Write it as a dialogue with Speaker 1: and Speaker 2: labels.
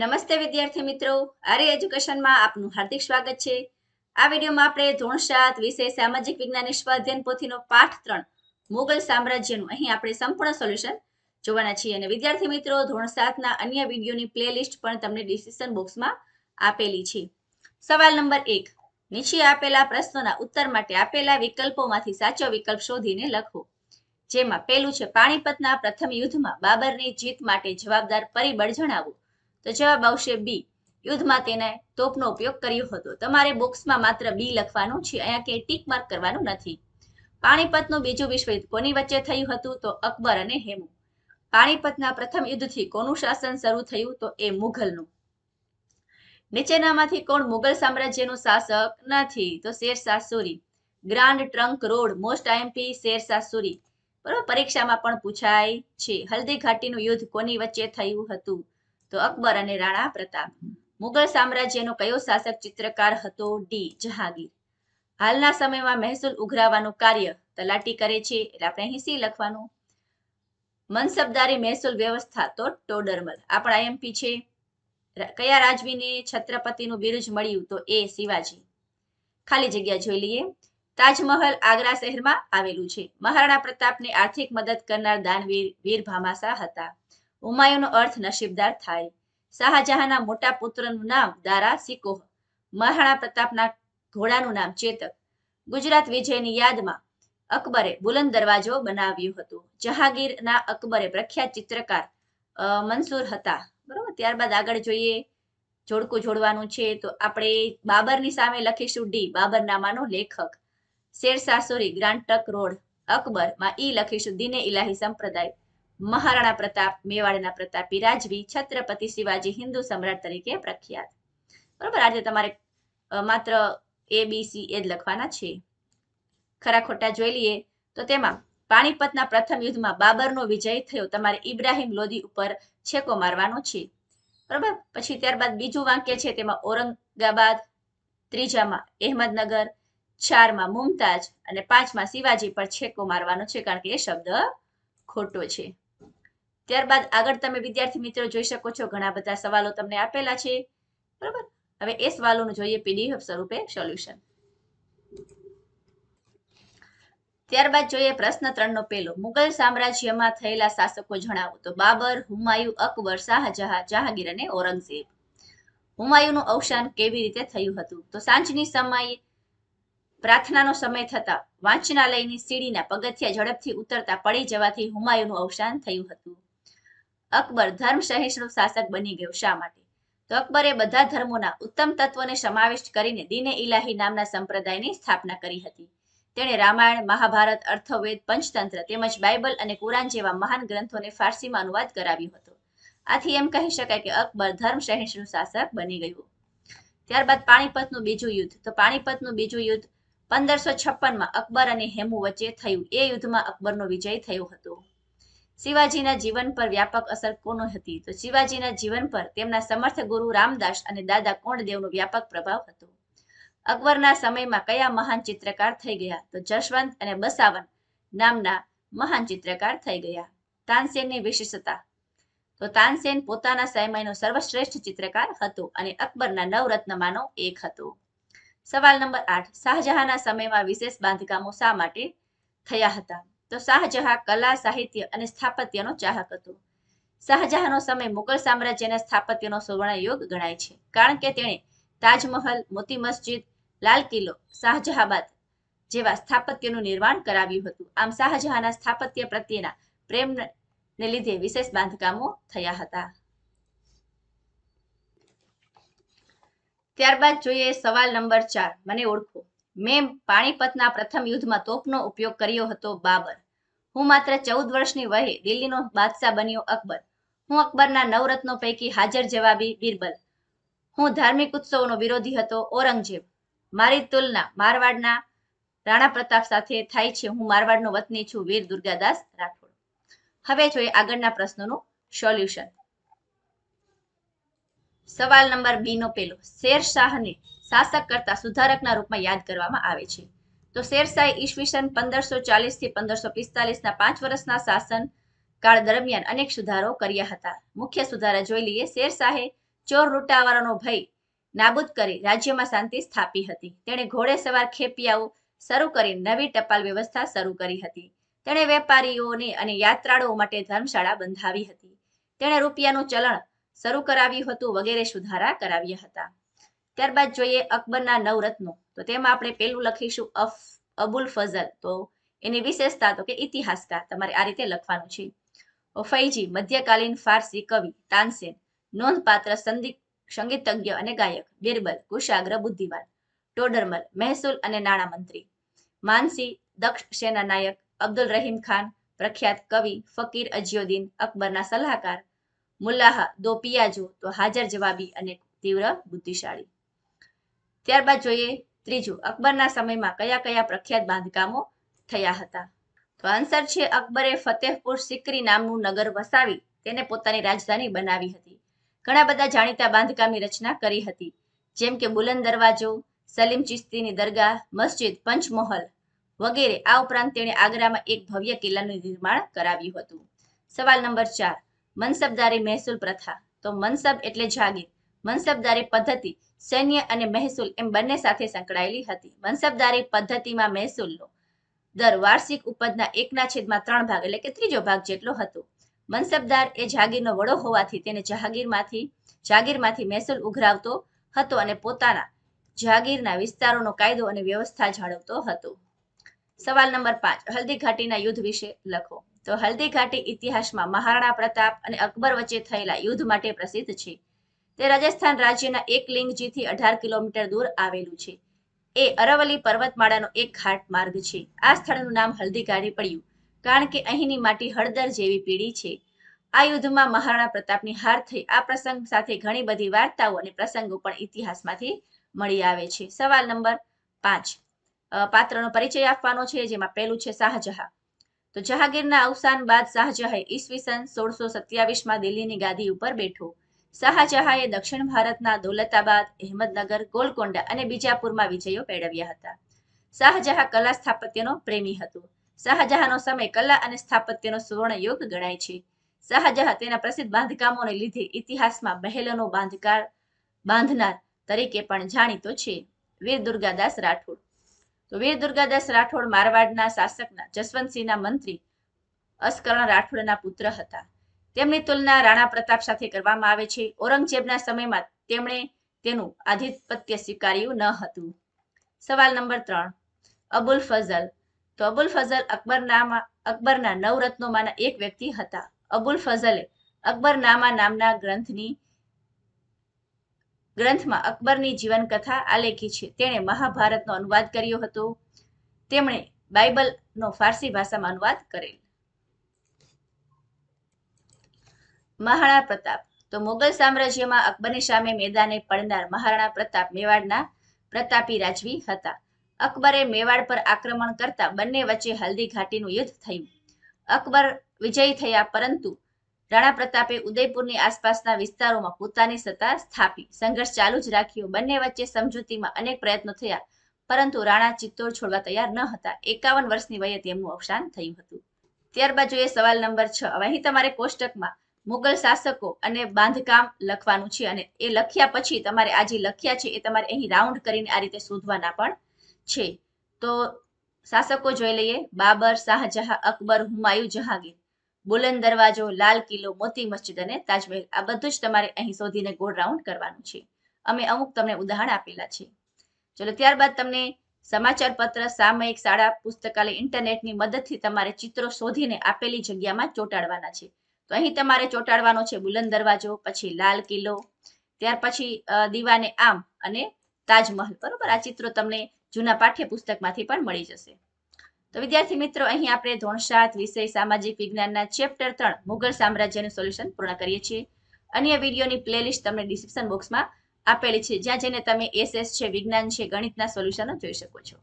Speaker 1: નમસ્તે વિદ્યાર્થી મિત્રો આર્ય એજ્યુકેશનમાં આપનું હાર્દિક સ્વાગત છે આ વિડીયોમાં આપણે ધોરણ સાત વિષય સામાજિક વિજ્ઞાન સ્વાધ્યાયન પોથીનો પાઠ ત્રણ મુગલ સામ્રાજ્યનું અહીં આપણે સંપૂર્ણ સોલ્યુશન જોવાના છીએ અને વિદ્યાર્થી મિત્રો ધોરણ સાતના અન્ય વિડીયોની પ્લેલિસ્ટ પણ તમને ડિસિશન બોક્સમાં આપેલી છે સવાલ નંબર એક નીચે આપેલા પ્રશ્નોના ઉત્તર માટે આપેલા વિકલ્પોમાંથી સાચો વિકલ્પ શોધીને લખો જેમાં પહેલું છે પાણીપતના પ્રથમ યુદ્ધમાં બાબરની જીત માટે જવાબદાર પરિબળ જણાવો તો જવાબ આવશે બી યુદ્ધમાં તેને તોપનો ઉપયોગ કર્યો હતો તમારે બોક્સમાં માત્ર બી લખવાનું છે અહીંયા કે ટીક માર્ક કરવાનું નથી પાણીપતનું બીજું વિશ્વયુદ્ધ કોની વચ્ચે થયું હતું તો અકબર અને હેમુ પાણીપતના પ્રથમ યુદ્ધથી કોનું શાસન શરૂ થયું તો એ મુઘલનું નીચેનામાંથી કોણ મુઘલ સામ્રાજ્યનું શાસક નથી તો Shershah Suri grand trunk road most IMP Shershah Suri બરોબર પરીક્ષામાં પણ પૂછાય છે હલ્દી ઘાટીનું યુદ્ધ કોની વચ્ચે થયું હતું તો અકબર અને રાણા પ્રતાપ મુગલ સામ્રાજ્યનો કયો શાસક ચિત્રકાર હતો ડી જહાંગીર હાલના સમયમાં મહેસૂલ ઉઘરાવાનું કાર્ય તલાટી કરે છે એટલે આપણે અહીં સી લખવાનું મનસબદારી મહેસૂલ વ્યવસ્થા તો ટોડરમલ આપણા એમપી છે કયા રાજવીને છત્રપતિનું બિરુજ મળ્યું તો એ શિવાજી ખાલી જગ્યા જોઈ લઈએ તાજમહલ આગ્રા શહેરમાં આવેલું છે મહારાણા પ્રતાપને આર્થિક મદદ કરનાર દાનવીર વીર ભામાસા હતા હુમાયુનો અર્થ નસીબદાર થાય શાહજહાંના મોટા પુત્રનું નામ દારા સિકોહ મહારાણા પ્રતાપના ઘોડાનું નામ ચેતક ગુજરાત વિજયની યાદમાં અકબરે બુલંદ દરવાજો બનાવ્યો હતો જહાંગીરના અકબરે પ્રખ્યાત ચિત્રકાર મંસૂર હતા બરોબર ત્યારબાદ આગળ જોઈએ જોડકું જોડવાનું છે તો આપણે બાબરની સામે લખીશું ડી બાબરનામાનો લેખક શેરશાહ સોરી ગ્રાન્ટક રોડ અકબર માં ઈ લખીશું દિને ઇલાહી સંપ્રદાય મહારાણા પ્રતાપ મેવાડના પ્રતાપી રાજવી છત્રપતિ શિવાજી હિન્દુ સમ્રાટ તરીકે પ્રખ્યાત બરોબર આજે તમારે માત્ર એ બી સી એ જ લખવાના છે ખરા ખોટા જોઈ લઈએ તો તેમાં પાણીપતના પ્રથમ યુદ્ધમાં બાબરનો વિજય થયો તમારે ઇબ્રાહિમ લોદી ઉપર છેકો મારવાનો છે બરાબર પછી ત્યારબાદ બીજું વાક્ય છે તેમાં ઔરંગાબાદ ત્રીજામાં અહેમદનગર ચારમાં મુમતાજ અને પાંચમાં શિવાજી પર છેકો મારવાનો છે કારણ કે એ શબ્દ ખોટો છે ત્યારબાદ આગળ તમે વિદ્યાર્થી મિત્રો જોઈ શકો છો ઘણા બધા સવાલો તમને આપેલા છે બરાબર હવે એ સવાલોનું જોઈએ પીડીએફ સ્વરૂપે સોલ્યુશન ત્યારબાદ જોઈએ પ્રશ્ન ત્રણ નો પેલો મુગલ સામ્રાજ્યમાં થયેલા શાસકો જણાવો તો બાબર હુમાયુ અકબર શાહજહાં જહાંગીર અને ઔરંગઝેબ હુમાયુનું અવસાન કેવી રીતે થયું હતું તો સાંજની સમયે પ્રાર્થનાનો સમય થતા વાંચનાલયની સીડીના પગથિયા ઝડપથી ઉતરતા પડી જવાથી હુમાયુનું અવસાન થયું હતું અકબર ધર્મ સહિષ્ણુ શાસક બની ગયો શા માટે તો અકબરે બધા ધર્મોના ઉત્તમ તત્વોને સમાવિષ્ટ કરીને દીને ઇલાહી નામના સંપ્રદાયની સ્થાપના કરી હતી તેણે રામાયણ મહાભારત અર્થવેદ પંચતંત્ર તેમજ બાઇબલ અને કુરાન જેવા મહાન ગ્રંથોને ફારસીમાં અનુવાદ કરાવ્યો હતો આથી એમ કહી શકાય કે અકબર ધર્મ સહિષ્ણુ શાસક બની ગયું ત્યારબાદ પાણીપતનું બીજું યુદ્ધ તો પાણીપતનું બીજું યુદ્ધ પંદરસો છપ્પનમાં અકબર અને હેમુ વચ્ચે થયું એ યુદ્ધમાં અકબરનો વિજય થયો હતો શિવાજીના જીવન પર વ્યાપક અસર કોનો હતી તો શિવાજીના જીવન પર તેમના સમર્થ ગુરુ રામદાસ અને દાદા કોંડદેવનો વ્યાપક પ્રભાવ હતો અકબરના સમયમાં કયા મહાન ચિત્રકાર થઈ ગયા તો જશવંત અને બસાવન નામના મહાન ચિત્રકાર થઈ ગયા તાનસેનની વિશિષ્ટતા તો તાનસેન પોતાના સમયનો સર્વશ્રેષ્ઠ ચિત્રકાર હતો અને અકબરના નવરત્નમાંનો એક હતો સવાલ નંબર આઠ શાહજહાંના સમયમાં વિશેષ બાંધકામો શા માટે થયા હતા તો શાહજહાં કલા સાહિત્ય અને સ્થાપત્યનો ચાહક હતો શાહજહાંનો સમય મુગલ સામ્રાજ્યના સ્થાપત્યનો સુવર્ણ યોગ ગણાય છે કારણ કે તેણે તાજમહલ મોતી મસ્જિદ લાલ કિલ્લો શાહજહાબાદ જેવા સ્થાપત્યનું નિર્માણ કરાવ્યું હતું આમ શાહજહાંના સ્થાપત્ય પ્રત્યેના પ્રેમને લીધે વિશેષ બાંધકામો થયા હતા ત્યારબાદ જોઈએ સવાલ નંબર ચાર મને ઓળખો મેં પાણીપતના પ્રથમ યુદ્ધમાં તોપનો ઉપયોગ કર્યો હતો બાબર હું માત્ર ચૌદ વર્ષની વયે દિલ્હીનો બાદશાહ બન્યો અકબર હું અકબરના નવરત્નો પૈકી હાજર જવાબી બિરબલ હું ધાર્મિક ઉત્સવોનો વિરોધી હતો ઔરંગઝેબ મારી તુલના મારવાડના રાણા પ્રતાપ સાથે થાય છે હું મારવાડનો વતની છું વીર દુર્ગાદાસ રાઠોડ હવે જોઈએ આગળના પ્રશ્નોનું સોલ્યુશન સવાલ નંબર બી નો પેલો શેર શાહને શાસક કરતા સુધારકના રૂપમાં યાદ કરવામાં આવે છે તો શેરશાહ ઈસવીસન પંદરસો ચાલીસથી પંદરસો પિસ્તાલીસના પાંચ વર્ષના શાસન કાળ દરમિયાન અનેક સુધારો કર્યા હતા મુખ્ય સુધારા જોઈ લઈએ શેરશાહે ચોર લૂંટાવાળાનો ભય નાબૂદ કરી રાજ્યમાં શાંતિ સ્થાપી હતી તેણે ઘોડે સવાર ખેપિયાઓ શરૂ કરી નવી ટપાલ વ્યવસ્થા શરૂ કરી હતી તેણે વેપારીઓને અને યાત્રાળુઓ માટે ધર્મશાળા બંધાવી હતી તેણે રૂપિયાનું ચલણ શરૂ કરાવ્યું હતું વગેરે સુધારા કરાવ્યા હતા ત્યારબાદ જોઈએ અકબરના નવરત્નો તો તેમાં આપણે પહેલું લખીશું અફ અબુલ ફઝલ તો એની વિશેષતા તો કે ઇતિહાસકાર તમારે આ રીતે લખવાનું છે ઓફૈજી મધ્યકાલીન ફારસી કવિ તાનસેન નોંધપાત્ર સંગીતજ્ઞ અને ગાયક બિરબલ કુશાગ્ર બુદ્ધિવાન ટોડરમલ મહેસૂલ અને નાણામંત્રી માનસી દક્ષ સેના નાયક અબ્દુલ રહીમ ખાન પ્રખ્યાત કવિ ફકીર અજિયોદ્દીન અકબરના સલાહકાર મુલ્લાહ દો પિયાજો તો હાજર જવાબી અને તીવ્ર બુદ્ધિશાળી ત્યારબાદ જોઈએ ત્રીજું અકબરના સમયમાં કયા કયા પ્રખ્યાત બાંધકામો થયા હતા તો આન્સર છે અકબરે ફતેહપુર સિકરી નામનું નગર વસાવી તેને પોતાની રાજધાની બનાવી હતી ઘણા બધા જાણીતા બાંધકામની રચના કરી હતી જેમ કે બુલંદ દરવાજો સલીમ ચિશ્તીની દરગાહ મસ્જિદ પંચમહલ વગેરે આ ઉપરાંત તેણે આગ્રામાં એક ભવ્ય કિલ્લાનું નિર્માણ કરાવ્યું હતું સવાલ નંબર ચાર મનસબદારી મહેસૂલ પ્રથા તો મનસબ એટલે જાગીર મનસબદારી પદ્ધતિ સૈન્ય અને મહેસૂલ એમ બંને સાથે સંકળાયેલી હતી મનસબદારી પદ્ધતિમાં મહેસૂલનો દર વાર્ષિક ઉપજના એકના છેદમાં ત્રણ ભાગ એટલે કે ત્રીજો ભાગ જેટલો હતો મનસબદાર એ જાગીરનો વડો હોવાથી તેને જહાગીરમાંથી જાગીરમાંથી મહેસૂલ ઉઘરાવતો હતો અને પોતાના જાગીરના વિસ્તારોનો કાયદો અને વ્યવસ્થા જાળવતો હતો સવાલ નંબર પાંચ હલ્દી ઘાટીના યુદ્ધ વિશે લખો તો હલ્દીઘાટી ઇતિહાસમાં મહારાણા પ્રતાપ અને અકબર વચ્ચે થયેલા યુદ્ધ માટે પ્રસિદ્ધ છે તે રાજસ્થાન રાજ્યના એક લિંગજીથી અઢાર કિલોમીટર દૂર આવેલું છે એ અરવલી પર્વતમાળાનો એક ઘાટ માર્ગ છે આ સ્થળનું નામ હલ્દીઘાટી પડ્યું કારણ કે અહીંની માટી હળદર જેવી પીળી છે આ યુદ્ધમાં મહારાણા પ્રતાપની હાર થઈ આ પ્રસંગ સાથે ઘણી બધી વાર્તાઓ અને પ્રસંગો પણ ઇતિહાસમાંથી મળી આવે છે સવાલ નંબર પાંચ પાત્રનો પરિચય આપવાનો છે જેમાં પહેલું છે શાહજહાં તો જહાંગીરના અવસાન બાદ શાહજહાં ઈસવીસન સોળસો સત્યાવીસમાં દિલ્હીની ગાદી ઉપર બેઠો શાહજહાએ દક્ષિણ ભારતના દોલતાબાદ અહેમદનગર ગોલકોંડા અને બીજાપુરમાં વિજયો મેળવ્યા હતા શાહજહાં કલા સ્થાપત્યનો પ્રેમી હતો શાહજહાંનો સમય કલા અને સ્થાપત્યનો સુવર્ણ યોગ ગણાય છે શાહજહાં તેના પ્રસિદ્ધ બાંધકામોને લીધે ઇતિહાસમાં મહેલનો બાંધકાર બાંધનાર તરીકે પણ જાણીતો છે વીર દુર્ગાદાસ રાઠોડ તો વીર દુર્ગાદાસ રાઠોડ મારવાડના શાસકના જસવંતસિંહના મંત્રી અસ્કરણ રાઠોડના પુત્ર હતા તેમની તુલના રાણા પ્રતાપ સાથે કરવામાં આવે છે ઔરંગઝેબના સમયમાં તેમણે તેનું આધિપત્ય સ્વીકાર્યું ન હતું સવાલ નંબર ત્રણ અબુલ ફઝલ તો અબુલ ફઝલ અકબરનામા અકબરના નવરત્નોમાંના એક વ્યક્તિ હતા અબુલ ફઝલે અકબરનામા નામના ગ્રંથની ગ્રંથમાં અકબરની જીવનકથા આલેખી છે તેણે મહાભારતનો અનુવાદ કર્યો હતો તેમણે બાઇબલનો ફારસી ભાષામાં અનુવાદ કરેલ મહારાણા પ્રતાપ તો મુગલ સામ્રાજ્યમાં અકબરની સામે મેદાને પડનાર મહારાણા પ્રતાપ મેવાડના પ્રતાપી રાજવી હતા અકબરે મેવાડ પર આક્રમણ કરતા બંને વચ્ચે હલ્દી ઘાટીનું યુદ્ધ થયું અકબર વિજયી થયા પરંતુ રાણા પ્રતાપે ઉદયપુરની આસપાસના વિસ્તારોમાં પોતાની સત્તા સ્થાપી સંઘર્ષ ચાલુ જ રાખ્યો બંને વચ્ચે સમજૂતીમાં અનેક પ્રયત્નો થયા પરંતુ રાણા ચિત્તોડ છોડવા તૈયાર ન હતા એકાવન વર્ષની વયે તેમનું અવસાન થયું હતું ત્યારબાદ જોઈએ સવાલ નંબર છ હવે અહીં તમારે કોષ્ટકમાં મુગલ શાસકો અને બાંધકામ લખવાનું છે અને એ લખ્યા પછી તમારે આ જે લખ્યા છે એ તમારે અહીં રાઉન્ડ કરીને આ રીતે શોધવાના પણ છે તો શાસકો જોઈ લઈએ બાબર શાહજહાં અકબર હુમાયુ જહાંગીર બુલંદ દરવાજો લાલ કિલ્લો મોતી મસ્જિદ અને તાજમહેલ આ બધું જ તમારે અહીં શોધીને ગોળ રાઉન્ડ કરવાનું છે અમે અમુક તમને ઉદાહરણ આપેલા છે ચલો ત્યારબાદ તમને સમાચાર પત્ર સામયિક શાળા પુસ્તકાલય ઇન્ટરનેટની મદદથી તમારે ચિત્રો શોધીને આપેલી જગ્યામાં ચોંટાડવાના છે તો અહીં તમારે ચોંટાડવાનો છે બુલંદ દરવાજો પછી લાલ કિલ્લો ત્યાર પછી દીવાને આમ અને તાજમહલ બરોબર આ ચિત્રો તમને જૂના પાઠ્યપુસ્તકમાંથી પણ મળી જશે તો વિદ્યાર્થી મિત્રો અહીં આપણે ધોરણ વિષય સામાજિક વિજ્ઞાનના ચેપ્ટર ત્રણ મુગલ સામ્રાજ્યનું સોલ્યુશન પૂર્ણ કરીએ છીએ અન્ય વિડીયોની પ્લેલિસ્ટ તમને ડિસ્ક્રિપ્શન બોક્સમાં આપેલી છે જ્યાં જઈને તમે એસ છે વિજ્ઞાન છે ગણિતના સોલ્યુશનો જોઈ શકો છો